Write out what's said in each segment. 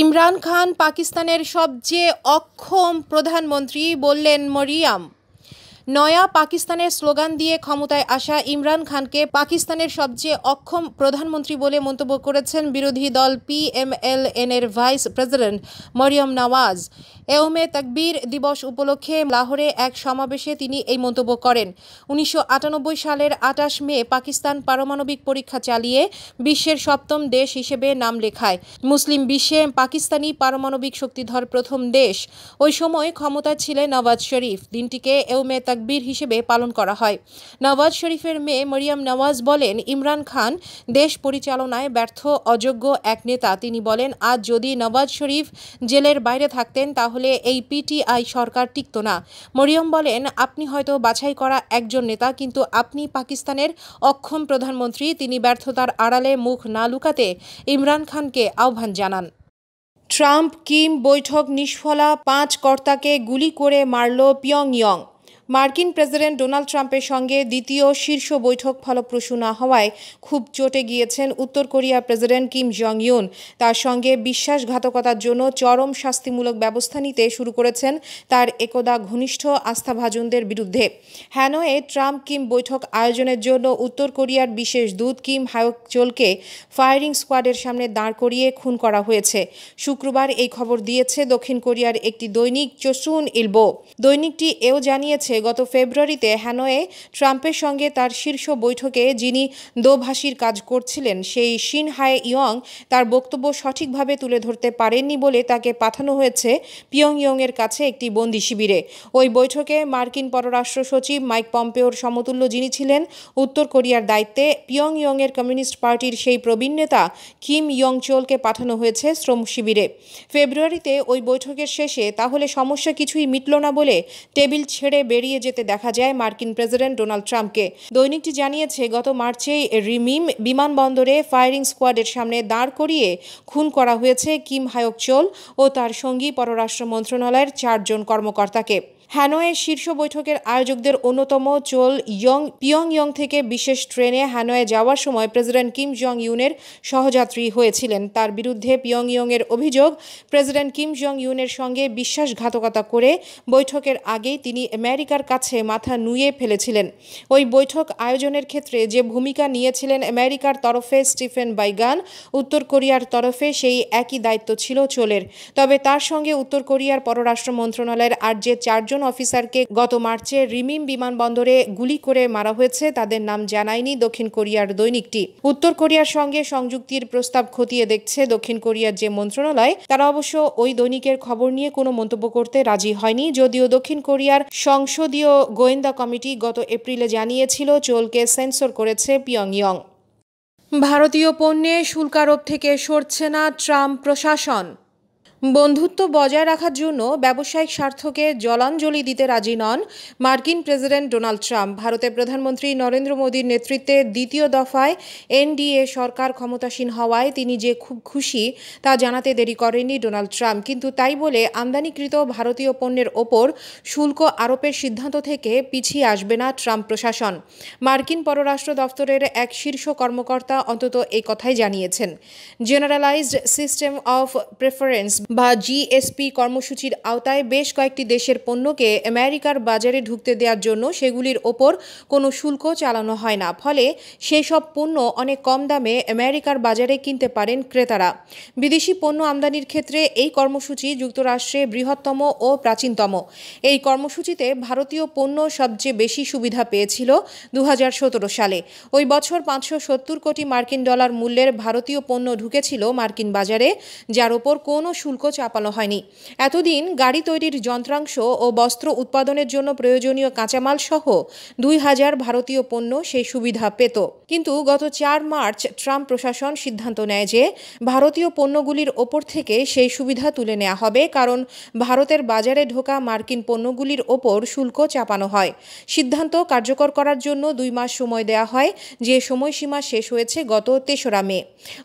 ইমরান খান পাকিস্তানের সবচেয়ে অক্ষম প্রধানমন্ত্রী বললেন মরিয়াম নয়া পাকিস্তানের স্লোগান দিয়ে ক্ষমতায় আসা ইমরান খানকে পাকিস্তানের সবচেয়ে অক্ষম প্রধানমন্ত্রী বলে মন্তব্য করেছেন বিরোধী দল পিএমএলএন এর ভাইস প্রেসিডেন্ট মরিয়ম নওয়াজ এওমে তাকবীর দিবস উপলক্ষে লাহোরে এক সমাবেশে তিনি এই মন্তব্য করেন উনিশশো সালের আটাশ মে পাকিস্তান পারমাণবিক পরীক্ষা চালিয়ে বিশ্বের সপ্তম দেশ হিসেবে নাম লেখায় মুসলিম বিশ্বে পাকিস্তানি পারমাণবিক শক্তিধর প্রথম দেশ ওই সময় ক্ষমতা ছিলেন নওয়াজ শরীফ দিনটিকে এওমে তাক তাকবীর হিসেবে পালন করা হয় নওয়াজ শরীফের মেয়ে মরিয়াম নওয়াজ বলেন ইমরান খান দেশ পরিচালনায় ব্যর্থ অযোগ্য এক নেতা তিনি বলেন আজ যদি নওয়াজ শরীফ জেলের বাইরে থাকতেন তাহলে এই পিটিআই সরকার টিকত না মরিয়ম বলেন আপনি হয়তো বাছাই করা একজন নেতা কিন্তু আপনি পাকিস্তানের অক্ষম প্রধানমন্ত্রী তিনি ব্যর্থতার আড়ালে মুখ না লুকাতে ইমরান খানকে আহ্বান জানান ট্রাম্প কিম বৈঠক নিষ্ফলা পাঁচ কর্তাকে গুলি করে মারল পিয়ংইয়ং মার্কিন প্রেসিডেন্ট ডোনাল্ড ট্রাম্পের সঙ্গে দ্বিতীয় শীর্ষ বৈঠক ফলপ্রসূ না হওয়ায় খুব চটে গিয়েছেন উত্তর কোরিয়ার প্রেসিডেন্ট কিম জং ইউন তার সঙ্গে বিশ্বাসঘাতকতার জন্য চরম শাস্তিমূলক ব্যবস্থা নিতে শুরু করেছেন তার একদা ঘনিষ্ঠ আস্থাভাজনদের বিরুদ্ধে হ্যানোয়ে ট্রাম্প কিম বৈঠক আয়োজনের জন্য উত্তর কোরিয়ার বিশেষ দূত কিম হায়ক চোলকে ফায়ারিং স্কোয়াডের সামনে দাঁড় করিয়ে খুন করা হয়েছে শুক্রবার এই খবর দিয়েছে দক্ষিণ কোরিয়ার একটি দৈনিক চসুন ইলবো দৈনিকটি এও জানিয়েছে হয়েছে গত ফেব্রুয়ারিতে হ্যানোয়ে ট্রাম্পের সঙ্গে তার শীর্ষ বৈঠকে যিনি দোভাষীর কাজ করছিলেন সেই শিন হায় ইয়ং তার বক্তব্য সঠিকভাবে তুলে ধরতে পারেননি বলে তাকে পাঠানো হয়েছে পিয়ংইয়ংয়ের কাছে একটি বন্দি শিবিরে ওই বৈঠকে মার্কিন পররাষ্ট্র সচিব মাইক পম্পেওর সমতুল্য যিনি ছিলেন উত্তর কোরিয়ার দায়িত্বে পিয়ংইয়ংয়ের কমিউনিস্ট পার্টির সেই প্রবীণ নেতা কিম ইয়ং চোলকে পাঠানো হয়েছে শ্রম শিবিরে ফেব্রুয়ারিতে ওই বৈঠকের শেষে তাহলে সমস্যা কিছুই মিটল না বলে টেবিল ছেড়ে বেড়ে বেরিয়ে যেতে দেখা যায় মার্কিন প্রেসিডেন্ট ডোনাল্ড ট্রাম্পকে দৈনিকটি জানিয়েছে গত মার্চেই রিমিম বিমানবন্দরে ফায়ারিং স্কোয়াডের সামনে দাঁড় করিয়ে খুন করা হয়েছে কিম হায়ক চোল ও তার সঙ্গী পররাষ্ট্র মন্ত্রণালয়ের চারজন কর্মকর্তাকে হ্যানোয়ে শীর্ষ বৈঠকের আয়োজকদের অন্যতম চোল ইয়ং পিয়ংইয়ং থেকে বিশেষ ট্রেনে হ্যানোয়ে যাওয়ার সময় প্রেসিডেন্ট কিম জং ইউনের সহযাত্রী হয়েছিলেন তার বিরুদ্ধে পিয়ংইয়ংয়ের অভিযোগ প্রেসিডেন্ট কিম জং ইউনের সঙ্গে বিশ্বাসঘাতকতা করে বৈঠকের আগেই তিনি আমেরিকার কাছে মাথা নুয়ে ফেলেছিলেন ওই বৈঠক আয়োজনের ক্ষেত্রে যে ভূমিকা নিয়েছিলেন আমেরিকার তরফে স্টিফেন বাইগান উত্তর কোরিয়ার তরফে সেই একই দায়িত্ব ছিল চোলের তবে তার সঙ্গে উত্তর কোরিয়ার পররাষ্ট্র মন্ত্রণালয়ের আর যে চারজন অফিসারকে গত মার্চে রিমিম বিমানবন্দরে গুলি করে মারা হয়েছে তাদের নাম জানায়নি দক্ষিণ কোরিয়ার দৈনিকটি উত্তর কোরিয়ার সঙ্গে সংযুক্তির প্রস্তাব খতিয়ে দেখছে দক্ষিণ কোরিয়ার যে মন্ত্রণালয় তারা অবশ্য ওই দৈনিকের খবর নিয়ে কোনো মন্তব্য করতে রাজি হয়নি যদিও দক্ষিণ কোরিয়ার সংসদীয় গোয়েন্দা কমিটি গত এপ্রিলে জানিয়েছিল চোলকে সেন্সর করেছে পিয়ংইয়ং ভারতীয় পণ্যে শুল্কারোপ থেকে সরছে না ট্রাম্প প্রশাসন বন্ধুত্ব বজায় রাখার জন্য ব্যবসায়িক স্বার্থকে জলাঞ্জলি দিতে রাজি নন মার্কিন প্রেসিডেন্ট ডোনাল্ড ট্রাম্প ভারতের প্রধানমন্ত্রী নরেন্দ্র মোদীর নেতৃত্বে দ্বিতীয় দফায় এনডিএ সরকার ক্ষমতাসীন হওয়ায় তিনি যে খুব খুশি তা জানাতে দেরি করেননি ডোনাল্ড ট্রাম্প কিন্তু তাই বলে আমদানিকৃত ভারতীয় পণ্যের ওপর শুল্ক আরোপের সিদ্ধান্ত থেকে পিছিয়ে আসবে না ট্রাম্প প্রশাসন মার্কিন পররাষ্ট্র দফতরের এক শীর্ষ কর্মকর্তা অন্তত এই কথাই জানিয়েছেন জেনারেলাইজড সিস্টেম অফ প্রেফারেন্স বা জিএসপি কর্মসূচির আওতায় বেশ কয়েকটি দেশের পণ্যকে আমেরিকার বাজারে ঢুকতে দেওয়ার জন্য সেগুলির ওপর কোনো শুল্ক চালানো হয় না ফলে সেই সব পণ্য অনেক কম দামে আমেরিকার বাজারে কিনতে পারেন ক্রেতারা বিদেশি পণ্য আমদানির ক্ষেত্রে এই কর্মসূচি যুক্তরাষ্ট্রে বৃহত্তম ও প্রাচীনতম এই কর্মসূচিতে ভারতীয় পণ্য সবচেয়ে বেশি সুবিধা পেয়েছিল দু সালে ওই বছর পাঁচশো কোটি মার্কিন ডলার মূল্যের ভারতীয় পণ্য ঢুকেছিল মার্কিন বাজারে যার ওপর কোনো শুল্ক শুল্ক চাপানো হয়নি এতদিন গাড়ি তৈরির যন্ত্রাংশ ও বস্ত্র উৎপাদনের জন্য প্রয়োজনীয় কাঁচামাল সহ দুই হাজার ভারতীয় পণ্য সেই সুবিধা পেত কিন্তু গত চার মার্চ ট্রাম্প প্রশাসন সিদ্ধান্ত নেয় যে ভারতীয় পণ্যগুলির ওপর থেকে সেই সুবিধা তুলে নেওয়া হবে কারণ ভারতের বাজারে ঢোকা মার্কিন পণ্যগুলির ওপর শুল্ক চাপানো হয় সিদ্ধান্ত কার্যকর করার জন্য দুই মাস সময় দেয়া হয় যে সময়সীমা শেষ হয়েছে গত তেসরা মে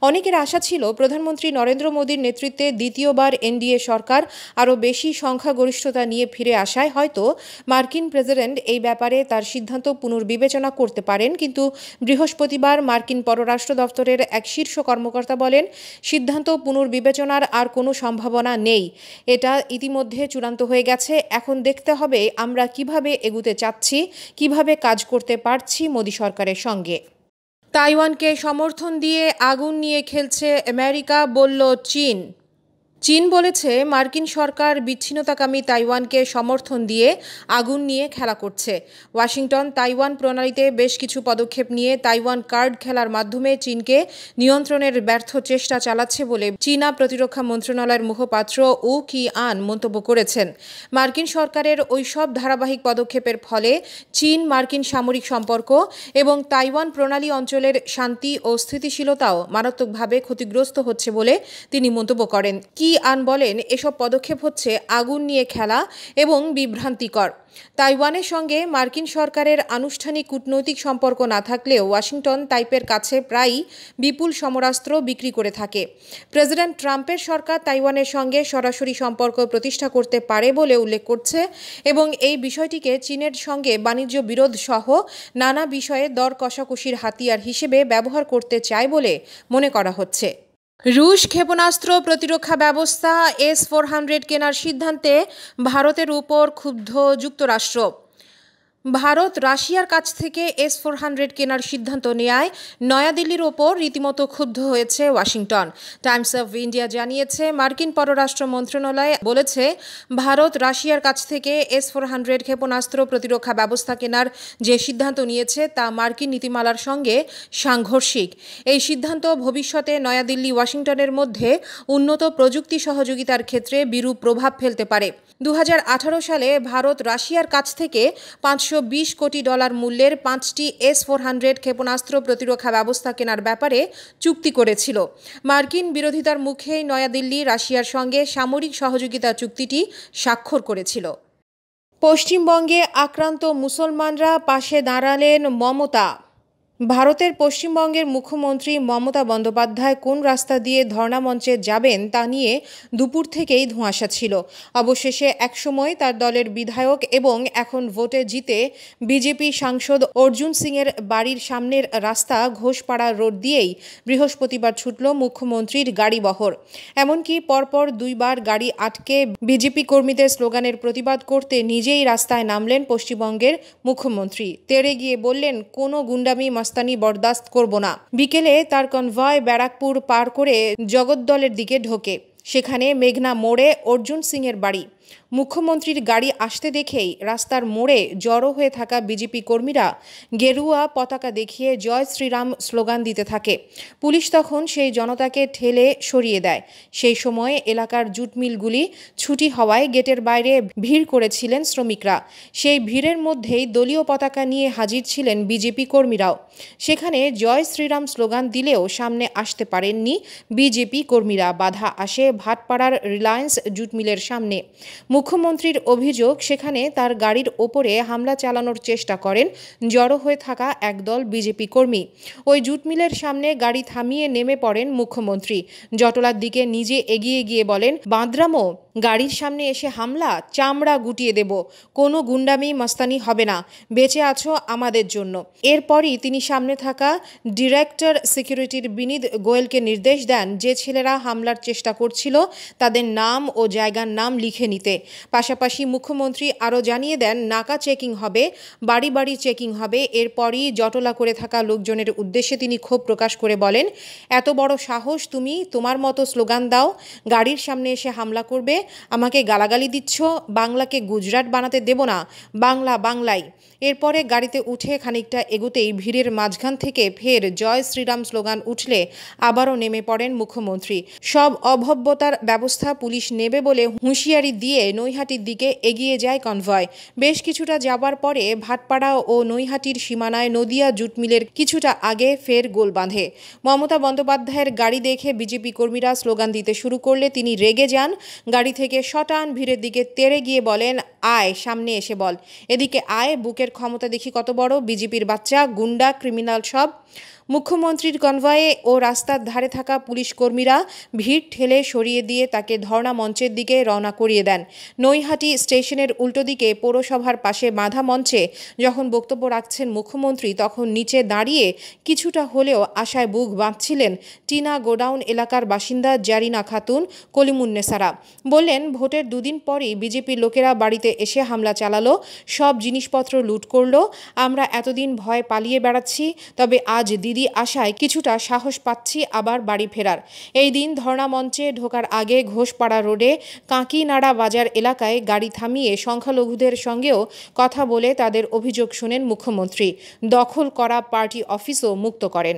অনেকের আশা ছিল প্রধানমন্ত্রী নরেন্দ্র মোদীর নেতৃত্বে দ্বিতীয়বার এবার এনডিএ সরকার আরও বেশি সংখ্যাগরিষ্ঠতা নিয়ে ফিরে আসায় হয়তো মার্কিন প্রেসিডেন্ট এই ব্যাপারে তার সিদ্ধান্ত পুনর্বিবেচনা করতে পারেন কিন্তু বৃহস্পতিবার মার্কিন পররাষ্ট্র দপ্তরের এক শীর্ষ কর্মকর্তা বলেন সিদ্ধান্ত পুনর্বিবেচনার আর কোনো সম্ভাবনা নেই এটা ইতিমধ্যে চূড়ান্ত হয়ে গেছে এখন দেখতে হবে আমরা কিভাবে এগুতে চাচ্ছি কিভাবে কাজ করতে পারছি মোদী সরকারের সঙ্গে তাইওয়ানকে সমর্থন দিয়ে আগুন নিয়ে খেলছে আমেরিকা বলল চীন চীন বলেছে মার্কিন সরকার বিচ্ছিন্নতাকামী তাইওয়ানকে সমর্থন দিয়ে আগুন নিয়ে খেলা করছে ওয়াশিংটন তাইওয়ান প্রণালীতে বেশ কিছু পদক্ষেপ নিয়ে তাইওয়ান কার্ড খেলার মাধ্যমে চীনকে নিয়ন্ত্রণের ব্যর্থ চেষ্টা চালাচ্ছে বলে চীনা প্রতিরক্ষা মন্ত্রণালয়ের মুখপাত্র উ কি আন মন্তব্য করেছেন মার্কিন সরকারের ওই সব ধারাবাহিক পদক্ষেপের ফলে চীন মার্কিন সামরিক সম্পর্ক এবং তাইওয়ান প্রণালী অঞ্চলের শান্তি ও স্থিতিশীলতাও মারাত্মকভাবে ক্ষতিগ্রস্ত হচ্ছে বলে তিনি মন্তব্য করেন কি আন বলেন এসব পদক্ষেপ হচ্ছে আগুন নিয়ে খেলা এবং বিভ্রান্তিকর তাইওয়ানের সঙ্গে মার্কিন সরকারের আনুষ্ঠানিক কূটনৈতিক সম্পর্ক না থাকলেও ওয়াশিংটন তাইপের কাছে প্রায়ই বিপুল সমরাস্ত্র বিক্রি করে থাকে প্রেসিডেন্ট ট্রাম্পের সরকার তাইওয়ানের সঙ্গে সরাসরি সম্পর্ক প্রতিষ্ঠা করতে পারে বলে উল্লেখ করছে এবং এই বিষয়টিকে চীনের সঙ্গে বাণিজ্য বিরোধ সহ নানা বিষয়ে দর কষাকষির হাতিয়ার হিসেবে ব্যবহার করতে চায় বলে মনে করা হচ্ছে রুশ ক্ষেপণাস্ত্র প্রতিরক্ষা ব্যবস্থা এস ফোর হান্ড্রেড কেনার সিদ্ধান্তে ভারতের উপর ক্ষুব্ধ যুক্তরাষ্ট্র ভারত রাশিয়ার কাছ থেকে এস ফোর হান্ড্রেড কেনার সিদ্ধান্ত নেয়ায় নয়াদিল্লির ওপর রীতিমতো ক্ষুব্ধ হয়েছে ওয়াশিংটন টাইমস অফ ইন্ডিয়া জানিয়েছে মার্কিন পররাষ্ট্র মন্ত্রণালয় বলেছে ভারত রাশিয়ার কাছ থেকে এস ফোর হান্ড্রেড ক্ষেপণাস্ত্র প্রতিরক্ষা ব্যবস্থা কেনার যে সিদ্ধান্ত নিয়েছে তা মার্কিন নীতিমালার সঙ্গে সাংঘর্ষিক এই সিদ্ধান্ত ভবিষ্যতে নয়াদিল্লি ওয়াশিংটনের মধ্যে উন্নত প্রযুক্তি সহযোগিতার ক্ষেত্রে বিরূপ প্রভাব ফেলতে পারে দু সালে ভারত রাশিয়ার কাছ থেকে পাঁচশো চারশো কোটি ডলার মূল্যের পাঁচটি এস ফোর হান্ড্রেড ক্ষেপণাস্ত্র প্রতিরক্ষা ব্যবস্থা কেনার ব্যাপারে চুক্তি করেছিল মার্কিন বিরোধিতার মুখেই নয়াদিল্লি রাশিয়ার সঙ্গে সামরিক সহযোগিতা চুক্তিটি স্বাক্ষর করেছিল পশ্চিমবঙ্গে আক্রান্ত মুসলমানরা পাশে দাঁড়ালেন মমতা ভারতের পশ্চিমবঙ্গের মুখ্যমন্ত্রী মমতা বন্দ্যোপাধ্যায় কোন রাস্তা দিয়ে ধর্ণা মঞ্চে যাবেন তা নিয়ে দুপুর থেকেই ধোঁয়াশা ছিল অবশেষে একসময় তার দলের বিধায়ক এবং এখন ভোটে জিতে বিজেপি সাংসদ অর্জুন সিংয়ের বাড়ির সামনের রাস্তা ঘোষপাড়া রোড দিয়েই বৃহস্পতিবার ছুটল মুখ্যমন্ত্রীর গাড়ি বহর এমনকি পরপর দুইবার গাড়ি আটকে বিজেপি কর্মীদের স্লোগানের প্রতিবাদ করতে নিজেই রাস্তায় নামলেন পশ্চিমবঙ্গের মুখ্যমন্ত্রী তেড়ে গিয়ে বললেন কোনো গুন্ডামি মস্তানি বরদাস্ত করব না বিকেলে তার কনভয় ব্যারাকপুর পার করে জগদ্দলের দিকে ঢোকে সেখানে মেঘনা মোড়ে অর্জুন সিংয়ের বাড়ি মুখ্যমন্ত্রীর গাড়ি আসতে দেখেই রাস্তার মোড়ে জড়ো হয়ে থাকা বিজেপি কর্মীরা গেরুয়া পতাকা দেখিয়ে জয় শ্রীরাম স্লোগান দিতে থাকে পুলিশ তখন সেই জনতাকে ঠেলে সরিয়ে দেয় সেই সময়ে এলাকার জুটমিলগুলি ছুটি হওয়ায় গেটের বাইরে ভিড় করেছিলেন শ্রমিকরা সেই ভিড়ের মধ্যেই দলীয় পতাকা নিয়ে হাজির ছিলেন বিজেপি কর্মীরাও সেখানে জয় শ্রীরাম স্লোগান দিলেও সামনে আসতে পারেননি বিজেপি কর্মীরা বাধা আসে ভাটপাড়ার রিলায়েন্স জুট মিলের সামনে মুখ্যমন্ত্রীর অভিযোগ সেখানে তার গাড়ির ওপরে হামলা চালানোর চেষ্টা করেন জড়ো হয়ে থাকা একদল বিজেপি কর্মী ওই জুট মিলের সামনে গাড়ি থামিয়ে নেমে পড়েন মুখ্যমন্ত্রী জটলার দিকে নিজে এগিয়ে গিয়ে বলেন বাঁদরামো গাড়ির সামনে এসে হামলা চামড়া গুটিয়ে দেব কোনো গুন্ডামি মস্তানি হবে না বেঁচে আছো আমাদের জন্য এরপরই তিনি সামনে থাকা ডিরেক্টর সিকিউরিটির বিনীত গোয়েলকে নির্দেশ দেন যে ছেলেরা হামলার চেষ্টা করছিল তাদের নাম ও জায়গার নাম লিখে নিতে দিতে পাশাপাশি মুখ্যমন্ত্রী আরও জানিয়ে দেন নাকা চেকিং হবে বাড়ি বাড়ি চেকিং হবে এরপরই জটলা করে থাকা লোকজনের উদ্দেশ্যে তিনি ক্ষোভ প্রকাশ করে বলেন এত বড় সাহস তুমি তোমার মতো স্লোগান দাও গাড়ির সামনে এসে হামলা করবে আমাকে গালাগালি দিচ্ছ বাংলাকে গুজরাট বানাতে দেব না বাংলা বাংলাই এরপরে গাড়িতে উঠে খানিকটা এগুতেই ভিড়ের মাঝখান থেকে ফের জয় শ্রীরাম স্লোগান উঠলে আবারও নেমে পড়েন মুখ্যমন্ত্রী সব অভব্যতার ব্যবস্থা পুলিশ নেবে বলে হুঁশিয়ারি দিয়ে দিয়ে নৈহাটির দিকে এগিয়ে যায় কনভয় বেশ কিছুটা যাবার পরে ভাটপাড়া ও নৈহাটির সীমানায় নদিয়া জুটমিলের কিছুটা আগে ফের গোল বাঁধে মমতা বন্দ্যোপাধ্যায়ের গাড়ি দেখে বিজেপি কর্মীরা স্লোগান দিতে শুরু করলে তিনি রেগে যান গাড়ি থেকে শটান ভিড়ের দিকে তেড়ে গিয়ে বলেন আয় সামনে এসে বল এদিকে আয় বুকের ক্ষমতা দেখি কত বড় বিজেপির বাচ্চা গুন্ডা ক্রিমিনাল সব মুখ্যমন্ত্রীর কনভয়ে ও রাস্তার ধারে থাকা পুলিশ কর্মীরা ভিড় ঠেলে সরিয়ে দিয়ে তাকে ধর্ণা মঞ্চের দিকে রওনা করিয়ে দেন নৈহাটি স্টেশনের উল্টো দিকে পৌরসভার পাশে বাধা মঞ্চে যখন বক্তব্য রাখছেন মুখ্যমন্ত্রী তখন নিচে দাঁড়িয়ে কিছুটা হলেও আশায় বুক বাঁধছিলেন টিনা গোডাউন এলাকার বাসিন্দা জারিনা খাতুন কলিমুন্নেসারা বললেন ভোটের দুদিন পরই বিজেপির লোকেরা বাড়িতে করতে এসে হামলা চালালো সব জিনিসপত্র লুট করলো আমরা এতদিন ভয় পালিয়ে বেড়াচ্ছি তবে আজ দিদি আশায় কিছুটা সাহস পাচ্ছি আবার বাড়ি ফেরার এই দিন ধর্না মঞ্চে ঢোকার আগে ঘোষপাড়া রোডে কাঁকিনাড়া বাজার এলাকায় গাড়ি থামিয়ে সংখ্যালঘুদের সঙ্গেও কথা বলে তাদের অভিযোগ শোনেন মুখ্যমন্ত্রী দখল করা পার্টি অফিসও মুক্ত করেন